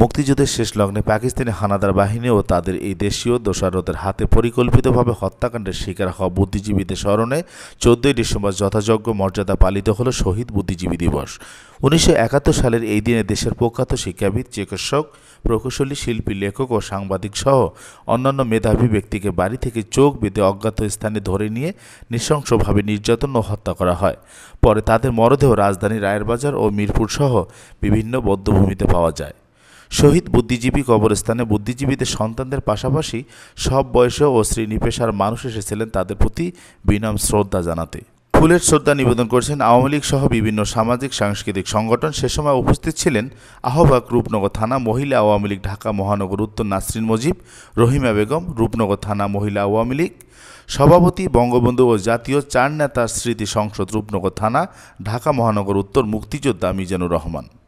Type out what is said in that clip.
মুক্তিযুদ্ধের শেষ লগ্নে পাকিস্তানি হানাদার বাহিনী ও তাদের এই দেশীয় দোষারদের হাতে পরিকল্পিতভাবে হত্যাকাণ্ডের শিকার হওয়া বুদ্ধিজীবীদের স্মরণে চোদ্দই ডিসেম্বর যথাযোগ্য মর্যাদা পালিত হল শহীদ বুদ্ধিজীবী দিবস উনিশশো সালের এই দিনে দেশের প্রখ্যাত শিক্ষাবিদ চিকিৎসক প্রকৌশলী শিল্পী লেখক ও সাংবাদিক সহ অন্যান্য মেধাবী ব্যক্তিকে বাড়ি থেকে চোখ বেঁধে অজ্ঞাত স্থানে ধরে নিয়ে নৃশংসভাবে নির্যাতন ও হত্যা করা হয় পরে তাদের মরদেহ রাজধানী রায়েরবাজার ও মিরপুর সহ বিভিন্ন বদ্ধভূমিতে পাওয়া যায় শহীদ বুদ্ধিজীবী কবরস্থানে বুদ্ধিজীবীদের সন্তানদের পাশাপাশি সব বয়স ও শ্রীনিপেশার মানুষ এসেছিলেন তাদের প্রতি বিনম শ্রদ্ধা জানাতে ফুলের শ্রদ্ধা নিবেদন করেছেন আওয়ামী লীগ সহ বিভিন্ন সামাজিক সাংস্কৃতিক সংগঠন সে সময় উপস্থিত ছিলেন আহ্বায়ক রূপনগর থানা মহিলা আওয়ামী লীগ ঢাকা মহানগর উত্তর নাসরিন মজিব রহিমা বেগম রূপনগর থানা মহিলা আওয়ামী লীগ সভাপতি বঙ্গবন্ধু ও জাতীয় চার নেতার স্মৃতি সংসদ রূপনগর থানা ঢাকা মহানগর উত্তর মুক্তিযোদ্ধা মিজানুর রহমান